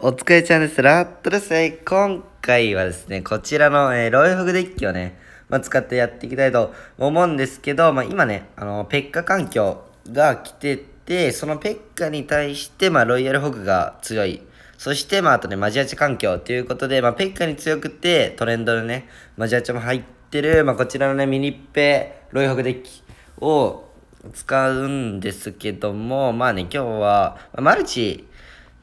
お疲れちゃんです。ラットですね。今回はですね、こちらの、えー、ロイフグデッキをね、まあ、使ってやっていきたいと思うんですけど、まあ、今ね、あの、ペッカ環境が来てて、そのペッカに対して、まあ、ロイヤルホグが強い。そして、まあ、あとね、マジアチ環境ということで、まあ、ペッカに強くて、トレンドのね、マジアチも入ってる、まあ、こちらのね、ミニッペロイホグデッキを使うんですけども、まあね、今日は、まあ、マルチ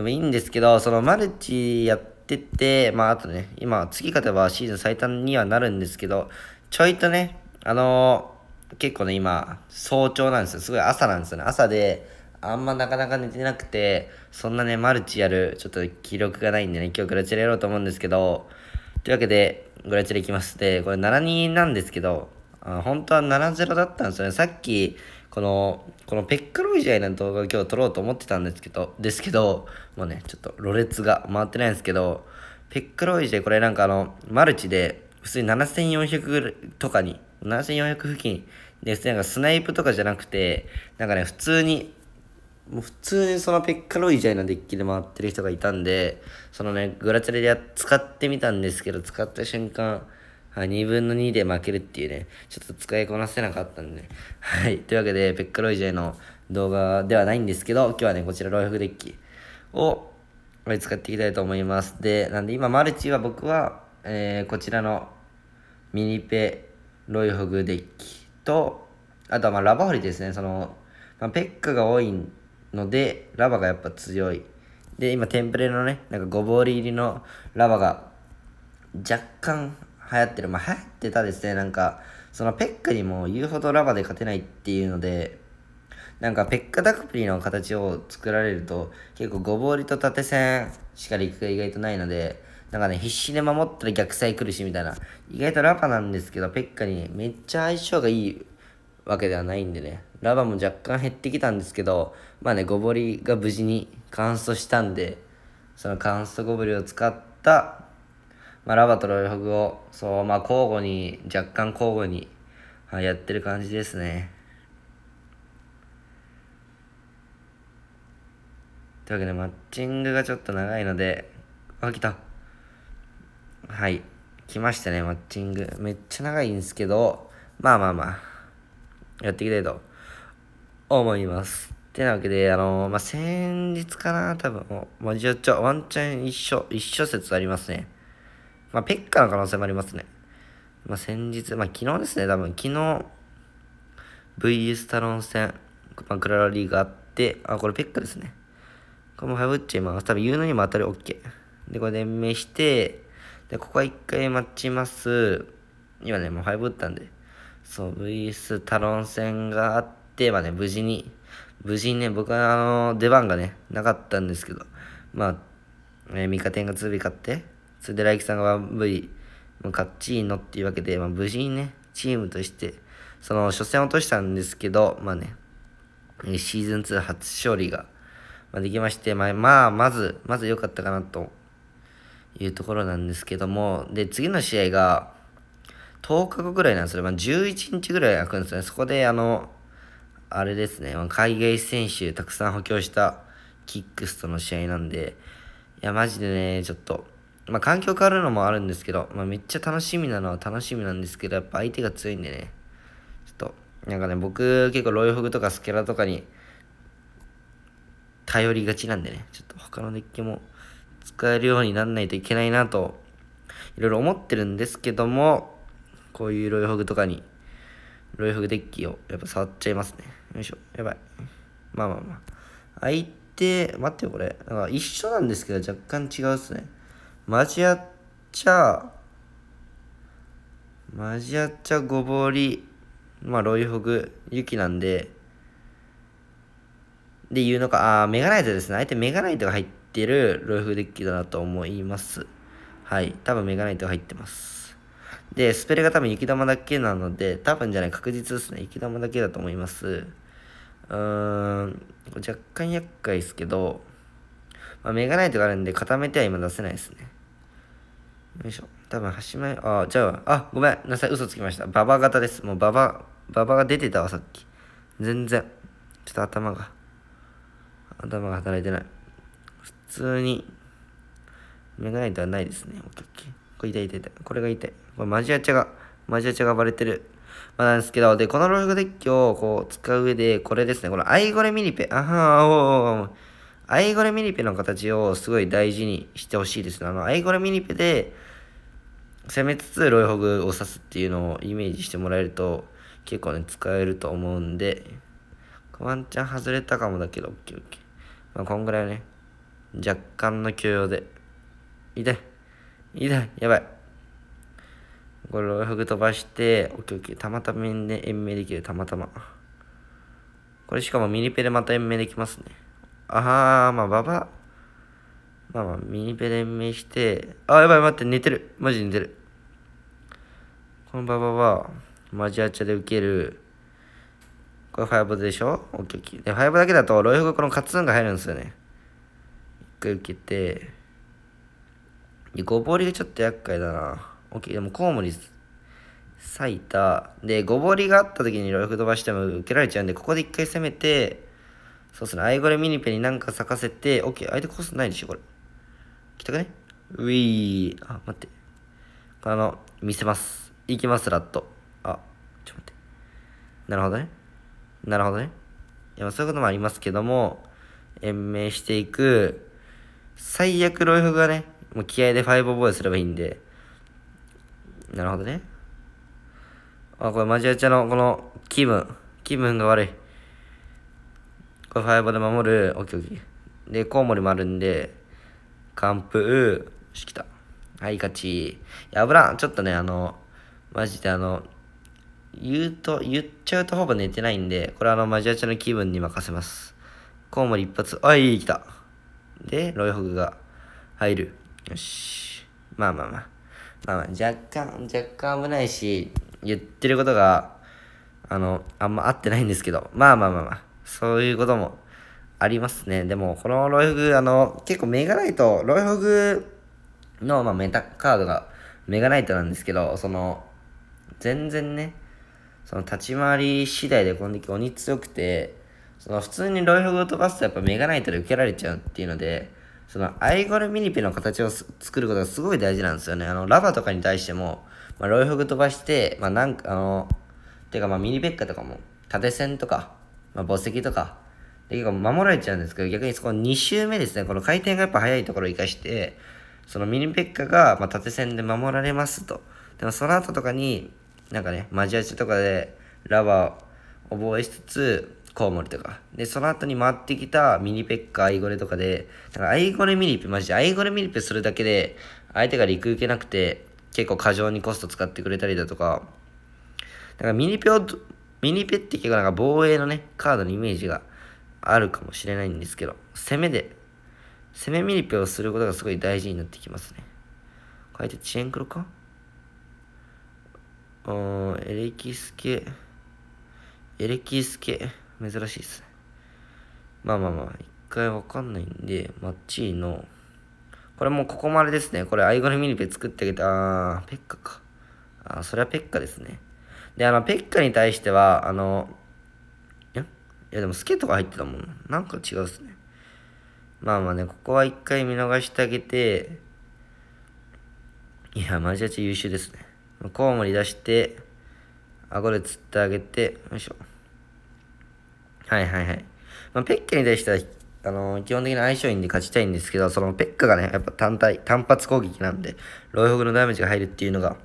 でもいいんですけど、そのマルチやってて、まああとね、今、次勝てばシーズン最短にはなるんですけど、ちょいとね、あのー、結構ね、今、早朝なんですよ。すごい朝なんですよね。朝で、あんまなかなか寝てなくて、そんなね、マルチやる、ちょっと記録がないんでね、今日グラチェレやろうと思うんですけど、というわけで、グラチェレいきます。で、これ7人なんですけど、あ本当は7-0だったんですよね。さっき、この、このペッカロイジャイの動画を今日撮ろうと思ってたんですけど、ですけど、もうね、ちょっとろれつが回ってないんですけど、ペッカロイジャイ、これなんかあの、マルチで、普通に7400とかに、7400付近で、普通になんかスナイプとかじゃなくて、なんかね、普通に、もう普通にそのペッカロイジャイのデッキで回ってる人がいたんで、そのね、グラチャレで使ってみたんですけど、使った瞬間、はい、2分の2で負けるっていうね、ちょっと使いこなせなかったんで、はい。というわけで、ペッカロイジェの動画ではないんですけど、今日はね、こちら、ロイフデッキを、使っていきたいと思います。で、なんで今、マルチは僕は、えー、こちらのミニペロイホグデッキと、あとはまあラバホリですね。その、まあ、ペッカが多いので、ラバがやっぱ強い。で、今、テンプレのね、なんかごぼうり入りのラバが若干流行ってる。まあ、流行ってたですね。なんか、そのペッカにも言うほどラバで勝てないっていうので、なんかペッカダクプリの形を作られると、結構ごぼうりと縦線しか陸が意外とないので、なんかね、必死で守ったら逆サイ来るしみたいな。意外とラバなんですけど、ペッカにめっちゃ相性がいいわけではないんでね。ラバも若干減ってきたんですけど、まあね、ごぼりが無事に乾燥したんで、その乾燥ごぼりを使ったまあ、ラバとロイフグを、そう、まあ、交互に、若干交互に、はい、やってる感じですね。というわけで、マッチングがちょっと長いので、あ、来た。はい。来ましたね、マッチング。めっちゃ長いんですけど、まあまあまあ、やっていきたいと思います。ってなわけで、あのー、まあ、先日かな、多分、もう、ジあ、ちょ、ワンチャン一緒、一緒説ありますね。まあ、ペッカの可能性もありますね。まあ、先日、まあ、昨日ですね、多分、昨日、VS タロン戦、まあ、クララリーがあって、あ、これペッカですね。これもハブっちゃいます。多分、言うのにも当たり OK。で、これ連盟して、で、ここは一回待ちます。今ね、もうハブったんで。そう、VS タロン戦があって、まあね、無事に、無事にね、僕はあの、出番がね、なかったんですけど、まあ、えー、ミカテンが2尾買って、それで、ライさんが 1V、もうカッチーノっていうわけで、まあ、無事にね、チームとして、その、初戦落としたんですけど、まあね、シーズン2初勝利が、まできまして、まあ、まあ、まず、まず良かったかなというところなんですけども、で、次の試合が、10日後ぐらいなんですよ。まあ、11日ぐらい開くんですよね。そこで、あの、あれですね、まあ、海外選手たくさん補強したキックスとの試合なんで、いや、マジでね、ちょっと、まあ、環境変わるのもあるんですけど、まあ、めっちゃ楽しみなのは楽しみなんですけど、やっぱ相手が強いんでね。ちょっと、なんかね、僕結構ロイフグとかスケラとかに頼りがちなんでね、ちょっと他のデッキも使えるようになんないといけないなと、いろいろ思ってるんですけども、こういうロイフグとかに、ロイフグデッキをやっぱ触っちゃいますね。よいしょ、やばい。まあまあまあ。相手、待ってよこれ。なんか一緒なんですけど若干違うっすね。交わっちゃ、交わっちゃごぼうり、まあ、ロイホグ、雪なんで、で言うのか、あメガナイトですね。相手メガナイトが入ってるロイフデッキだなと思います。はい。多分メガナイトが入ってます。で、スペルが多分雪玉だけなので、多分じゃない、確実ですね。雪玉だけだと思います。うーん、若干厄介ですけど、まあ、メガナイトがあるんで固めては今出せないですね。よいしょ。多分、橋前、あ、じゃあ、あ、ごめんなさい、嘘つきました。ババ型です。もう、ババ、ババが出てたわ、さっき。全然。ちょっと頭が、頭が働いてない。普通に、メガネではないですね。オッケーオッケー。これ痛い痛い痛い。これが痛い。これマジアチャが、マジアチャがバレてる。まあ、なんですけど、で、このログデッキをこう使う上で、これですね、このアイゴレミリペ、あはおおアイゴレミリペの形をすごい大事にしてほしいですね。あの、アイゴレミリペで、攻めつつロイホグを指すっていうのをイメージしてもらえると結構ね使えると思うんでワンチャン外れたかもだけどオッケーまあ、こんぐらいね若干の休養で痛い痛いやばいこれロイホグ飛ばしてオッケーたまたま延命できるたまたまこれしかもミニペでまた延命できますねああまあババまあまあ、ミニペレ目して、あ、やばい、待って、寝てる。マジ寝てる。このババは、マジアチャで受ける。これファイボでしょオッケーオッケー。で、ファイボだけだと、ロイフがこのカツンが入るんですよね。一回受けて、で、ゴボリがちょっと厄介だな。オッケー、でもコウモリ、咲いた。で、ゴボリがあった時にロイフ飛ばしても受けられちゃうんで、ここで一回攻めて、そうっすね、アイゴレミニペになんか咲かせて、オッケー、相手コースないでしょ、これ。来たかねウィー。あ、待って。あの、見せます。行きます、ラット。あ、ちょっと待って。なるほどね。なるほどね。いや、そういうこともありますけども、延命していく、最悪ロイフがね、もう気合でファイブボーイすればいいんで。なるほどね。あ、これマジアチャのこの気分。気分が悪い。これファイブで守る。オッケーオッケー。で、コウモリもあるんで、完封しきた。はい、勝ち。やぶらちょっとね、あの、マジであの、言うと、言っちゃうとほぼ寝てないんで、これあの、マジアチの気分に任せます。コウモリ一発、あ、いい、来た。で、ロイホグが入る。よし。まあまあまあ。まあまあ、若干、若干危ないし、言ってることが、あの、あんま合ってないんですけど、まあまあまあまあ、そういうこともありますね。でも、このロイフグ、あの、結構メガナイト、ロイフグの、まあ、メタカードがメガナイトなんですけど、その、全然ね、その立ち回り次第でこの時鬼強くて、その普通にロイフグを飛ばすとやっぱメガナイトで受けられちゃうっていうので、そのアイゴルミニピの形を作ることがすごい大事なんですよね。あの、ラバとかに対しても、まあ、ロイフグ飛ばして、まあなんか、あの、てかまあミニベッカとかも、縦線とか、まあ、墓石とか、で、結構守られちゃうんですけど、逆にそこの2周目ですね、この回転がやっぱ速いところを生かして、そのミニペッカが、ま縦線で守られますと。でもその後とかに、なんかね、マジアチとかでラバーを覚えしつつ、コウモリとか。で、その後に回ってきたミニペッカ、アイゴレとかで、なんかアイゴレミリペ、マジでアイゴレミリペするだけで、相手が陸受けなくて、結構過剰にコスト使ってくれたりだとか、だからミニペを、ミニペって結構なんか防衛のね、カードのイメージがあるかもしれないんですけど、攻めで、攻めミリペをすることがすごい大事になってきますね。こうやって遅延黒かうん、エレキスケ、エレキスケ、珍しいっすね。まあまあまあ、一回わかんないんで、マッチーの、これもうここまでですね。これ、アイゴルミリペ作ってあげた、あー、ペッカか。あー、それはペッカですね。で、あの、ペッカに対しては、あの、いやでもスケとか入ってたもんなんか違うっすね。まあまあね、ここは一回見逃してあげて、いや、マジアチ優秀ですね。コウモリ出して、顎で釣ってあげて、よいしょ。はいはいはい。まあ、ペッカに対しては、あのー、基本的に相性いいんで勝ちたいんですけど、そのペッカがね、やっぱ単体、単発攻撃なんで、ロイホグのダメージが入るっていうのが、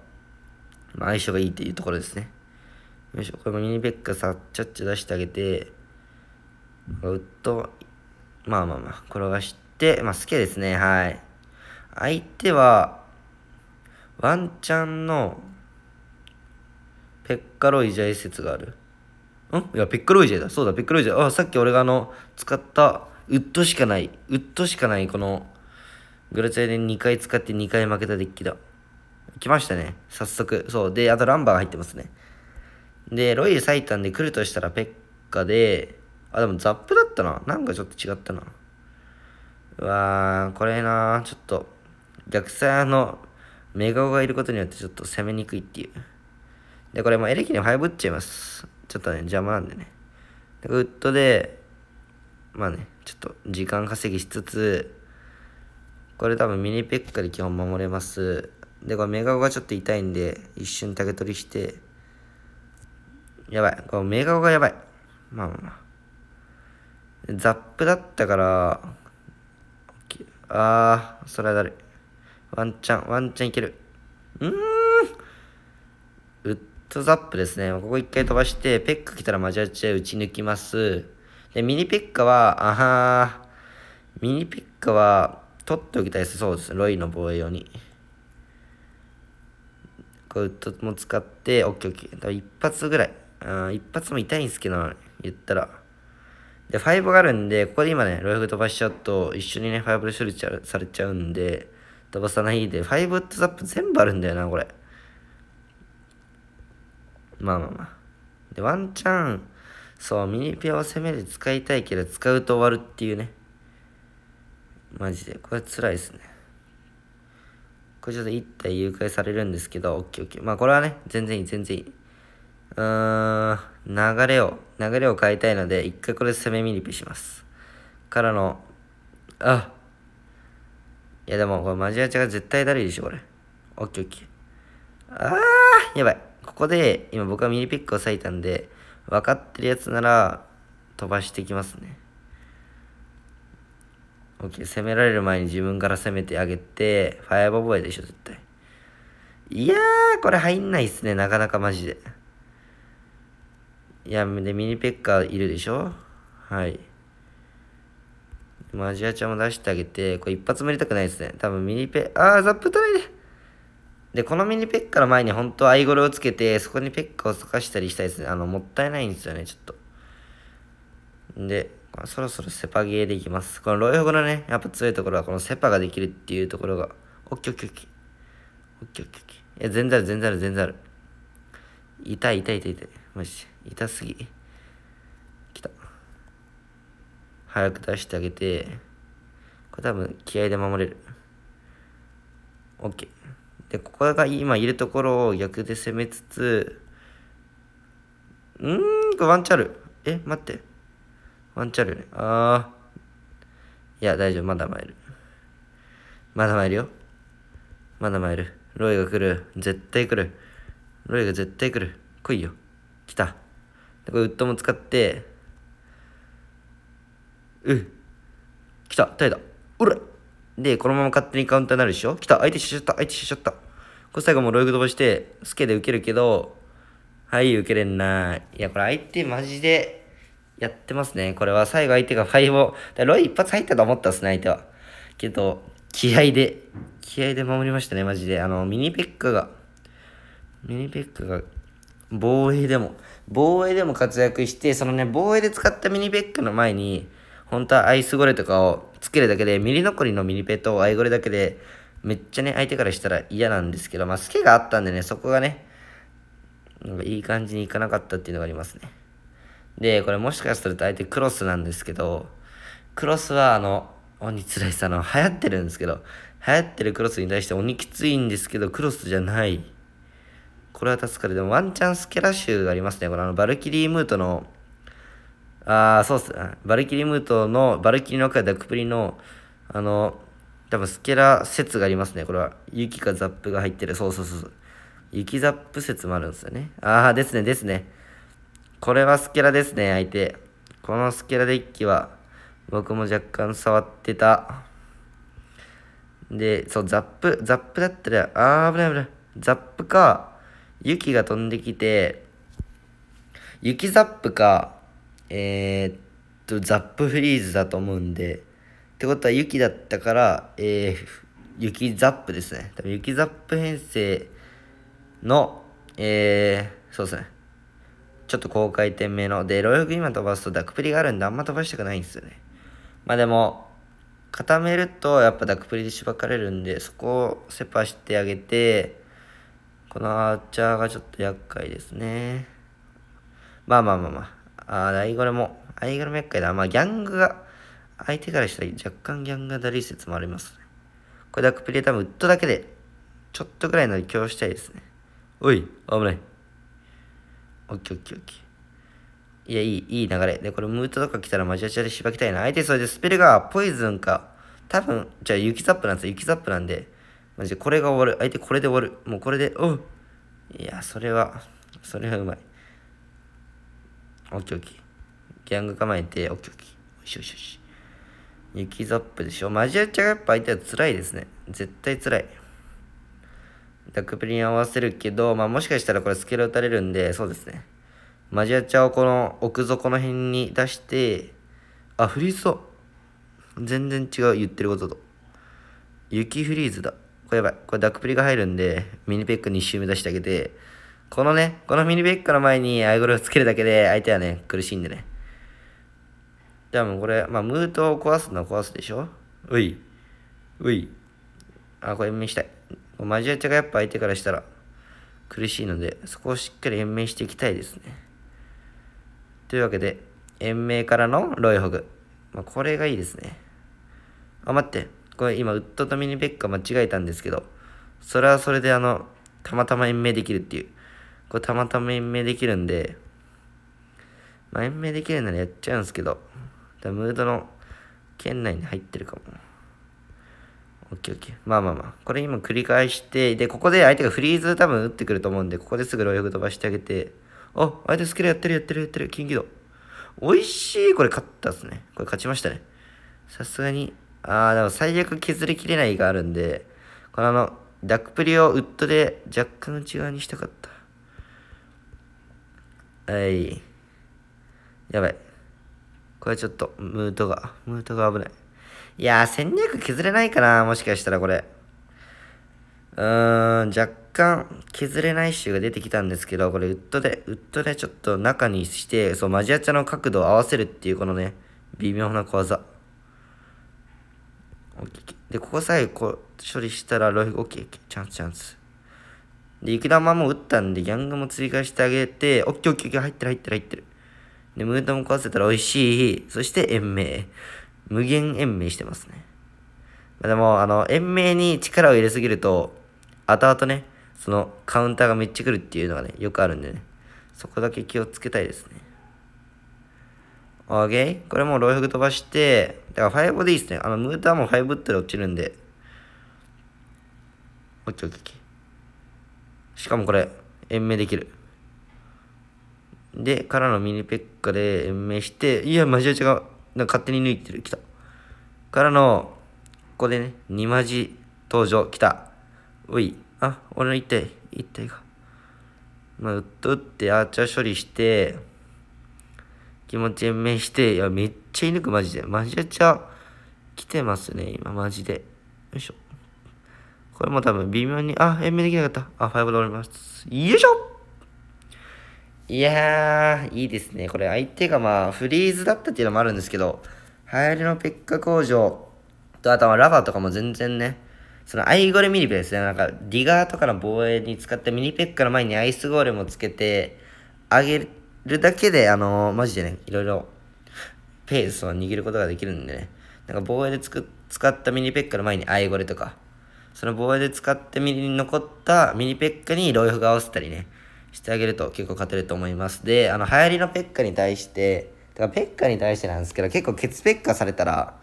まあ、相性がいいっていうところですね。よいしょ、これもミニペッカさ、ちゃっちゃ出してあげて、ウッド、まあまあまあ、転がして、まあ、スケですね、はい。相手は、ワンチャンの、ペッカロイジャイ説がある。んいや、ペッカロイジャイだ。そうだ、ペッカロイジャイ。あ、さっき俺があの、使った、ウッドしかない、ウッドしかない、この、グラチャイで2回使って2回負けたデッキだ。来ましたね。早速。そう。で、あとランバーが入ってますね。で、ロイユ最短で来るとしたらペッカで、あ、でもザップだったな。なんかちょっと違ったな。うわー、これなちょっと、逆サのメガオがいることによってちょっと攻めにくいっていう。で、これもエレキにハイブっちゃいます。ちょっとね、邪魔なんでね。でウッドで、まあね、ちょっと時間稼ぎしつつ、これ多分ミニペッカで基本守れます。で、これメガオがちょっと痛いんで、一瞬竹取りして、やばい。こメガオがやばい。まあまあまあ。ザップだったから、あー、それは誰ワンチャン、ワンチャンいける。うーん。ウッドザップですね。ここ一回飛ばして、ペック来たらマジアチで打ち抜きます。で、ミニペッカは、あはー。ミニペッカは、取っておきたいです。そうです。ロイの防衛用に。これウッドも使って、オッケーオッケー。一発ぐらい。うん、一発も痛いんですけど、言ったら。で、5があるんで、ここで今ね、600飛ばしちゃうと、一緒にね、5処理ちゃされちゃうんで、飛ばさないで、5ウッドザップ全部あるんだよな、これ。まあまあまあ。で、ワンチャン、そう、ミニピアを攻めで使いたいけど、使うと終わるっていうね。マジで。これ辛いですね。これちょっと1体誘拐されるんですけど、オッケーオッケー。まあこれはね、全然いい、全然いい。うん、流れを、流れを変えたいので、一回これ攻めミリプします。からの、あいやでも、これマジアチが絶対だるいでしょ、これ。オッケーオッケー。あー、やばい。ここで、今僕はミリピックを割いたんで、分かってるやつなら、飛ばしてきますね。オッケー、攻められる前に自分から攻めてあげて、ファイアボボイでしょ、絶対。いやー、これ入んないっすね、なかなかマジで。いや、で、ミニペッカーいるでしょはい。マジアちゃんも出してあげて、これ一発も入れたくないですね。多分ミニペッ、あー、ザップ取らないで。で、このミニペッカーの前に本当アイゴルをつけて、そこにペッカを溶かしたりしたいですね。あの、もったいないんですよね、ちょっと。で、そろそろセパゲーでいきます。このロイホグのね、やっぱ強いところは、このセパができるっていうところが、オッケーオッケーオッケー。オッケーオッケーオッケー。いや、全然ある、全然ある、全然ある。痛い痛い痛い痛い。マジで。痛すぎ来た早く出してあげてこれ多分気合で守れる OK でここが今いるところを逆で攻めつつうんこれワンチャルえ待ってワンチャルねあー。いや大丈夫まだ参るまだ参るよまだ参るロイが来る絶対来るロイが絶対来る来いよ来たこれウッドも使って、うん。来た、耐えた。うらで、このまま勝手にカウンターになるでしょ来た、相手しちゃった、相手しちゃった。これ最後もロイグ飛ばして、スケで受けるけど、はい、受けれんな。いや、これ相手マジで、やってますね。これは最後相手がファイブを、ロイ一発入ったと思ったっすね、相手は。けど、気合で、気合で守りましたね、マジで。あの、ミニペッカが、ミニペッカが、防衛でも、防衛でも活躍して、そのね、防衛で使ったミニベックの前に、本当はアイスゴレとかをつけるだけで、ミリ残りのミニペットをアイゴレだけで、めっちゃね、相手からしたら嫌なんですけど、まあ、スケがあったんでね、そこがね、なんかいい感じにいかなかったっていうのがありますね。で、これもしかすると相手クロスなんですけど、クロスはあの、鬼辛いさの流行ってるんですけど、流行ってるクロスに対して鬼きついんですけど、クロスじゃない。これは助かる。でもワンチャンスケラ集がありますね。これあの、バルキリームートの、ああ、そうっす。バルキリームートの、バルキリーの回ダックプリの、あの、多分スケラ説がありますね。これは、雪かザップが入ってる。そうそうそう雪ザップ説もあるんですよね。ああ、ですね、ですね。これはスケラですね、相手。このスケラデッキは、僕も若干触ってた。で、そう、ザップ、ザップだったら、あー、危ない危ない。ザップか、雪が飛んできて、雪ザップか、えー、っと、ザップフリーズだと思うんで、ってことは雪だったから、えー、雪ザップですね。多分雪ザップ編成の、えー、そうですね。ちょっと高回転目の。で、ロイフ今飛ばすとダックプリがあるんであんま飛ばしたくないんですよね。まあでも、固めるとやっぱダックプリでしばかれるんで、そこをセパしてあげて、このアーチャーがちょっと厄介ですね。まあまあまあまあ。ああ、アイゴレも、アイゴレも厄介だ。まあ、ギャングが、相手からしたら若干ギャングがだるい説もありますね。これダックプレイ多分ウッドだけで、ちょっとぐらいの利用したいですね。おい、危ない。オッケーオッケーオッケー。いや、いい、いい流れ。で、これムートとか来たらマジアチャでしばきたいな。相手それでスペルがポイズンか。多分、じゃあ雪ザップなんですよ。雪ザップなんで、マジでこれが終わる。相手これで終わる。もうこれで、おういや、それは、それはうまい。オッケーオッケー。ギャング構えて、オッケーオッケー。よしよしよし。雪ザップでしょ。マジアチャがやっぱ相手は辛いですね。絶対辛い。ダックプリン合わせるけど、まあもしかしたらこれスケール打たれるんで、そうですね。マジアチャをこの奥底の辺に出して、あ、フリーズそ全然違う、言ってることと。雪フリーズだ。これやばい。これダックプリが入るんで、ミニペック2周目出してあげて、このね、このミニペックの前にアイゴルをつけるだけで、相手はね、苦しんでね。じゃあもうこれ、まあ、ムートを壊すのは壊すでしょういうい。あ、これ延命したい。マジアチがやっぱ相手からしたら苦しいので、そこをしっかり延命していきたいですね。というわけで、延命からのロイホグ。まあ、これがいいですね。あ、待って。これ今、ウッドとミニベッカ間違えたんですけど、それはそれであの、たまたま延命できるっていう。これたまたま延命できるんで、まあ、延命できるならやっちゃうんですけど、だムードの圏内に入ってるかも。オッケーオッケー。まあまあまあ。これ今繰り返して、で、ここで相手がフリーズ多分打ってくると思うんで、ここですぐロイフ飛ばしてあげて、あ、相手スキルやってるやってるやってる、金ギド。美味しいこれ勝ったっすね。これ勝ちましたね。さすがにああ、でも最悪削りきれないがあるんで、このあの、ダックプリをウッドで若干内側にしたかった。はい。やばい。これちょっと、ムートが、ムートが危ない。いやー、戦略削れないかなもしかしたらこれ。うーん、若干削れない種が出てきたんですけど、これウッドで、ウッドでちょっと中にして、そう、マジアチャの角度を合わせるっていうこのね、微妙な小技。で、ここさえこう処理したら、ロイ、オッケー、チャンス、チャンス。で、雪玉も打ったんで、ギャングも追加してあげて、オッケー、オッケー、入ってる、入ってる、入ってる。で、ムートも壊せたら美味しい。そして、延命。無限延命してますね。まあ、でも、あの、延命に力を入れすぎると、後々ね、そのカウンターがめっちゃ来るっていうのがね、よくあるんでね、そこだけ気をつけたいですね。OK? これもうロイフグ飛ばして、だから5でいいですね。あの、ムーターも5打ったら落ちるんで。OK, OK, OK. しかもこれ、延命できる。で、からのミニペッカで延命して、いや、マジで違う。なんか勝手に抜いてる。来た。からの、ここでね、2マジ登場。来た。おい。あ、俺の1体、1体が。まあ、打っと打って、アーチャー処理して、気持ち延命して、いや、めっちゃ犬くマジで。マジちゃ来てますね、今、マジで。よいしょ。これも多分微妙に、あ、延命できなかった。あ、ファイブで終わります。よいしょいやー、いいですね。これ相手がまあ、フリーズだったっていうのもあるんですけど、流行りのペッカ工場と、あとはラバーとかも全然ね、そのアイゴレミリペですね。なんか、ディガーとかの防衛に使ってミニペッカの前にアイスゴーレムをつけて、あげるだけで、あのー、マジでね、いろいろ、ペースを握ることができるんでね。なんか防衛でつく使ったミニペッカの前にアイゴレとか、その防衛で使ってミニ残ったミニペッカにロイフが合わせたりね、してあげると結構勝てると思います。で、あの、流行りのペッカに対して、だからペッカに対してなんですけど、結構ケツペッカされたら、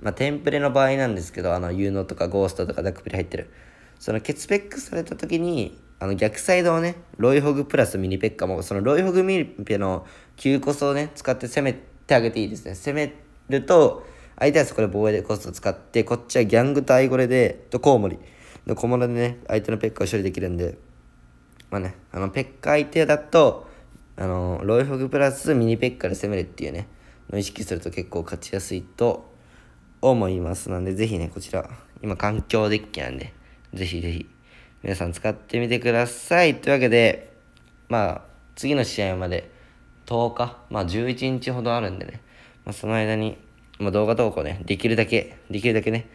まあ、テンプレの場合なんですけど、あの、有能とかゴーストとかダックプレ入ってる。そのケツペックされた時に、あの逆サイドをね、ロイホグプラスミニペッカも、そのロイホグミニペのコスをね、使って攻めてあげていいですね。攻めると、相手はそこで防衛でコスト使って、こっちはギャングとアイゴレで、とコウモリの小物でね、相手のペッカを処理できるんで、まあね、あの、ペッカ相手だと、あの、ロイホグプラスミニペッカで攻めるっていうね、の意識すると結構勝ちやすいと思います。なんで、ぜひね、こちら、今環境デッキなんで、ぜひぜひ、皆さん使ってみてください。というわけで、まあ、次の試合まで10日、まあ11日ほどあるんでね、まあ、その間に、まあ、動画投稿ね、できるだけ、できるだけね、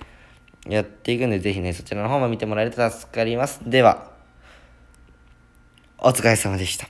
やっていくんで、ぜひね、そちらの方も見てもらえると助かります。では、お疲れ様でした。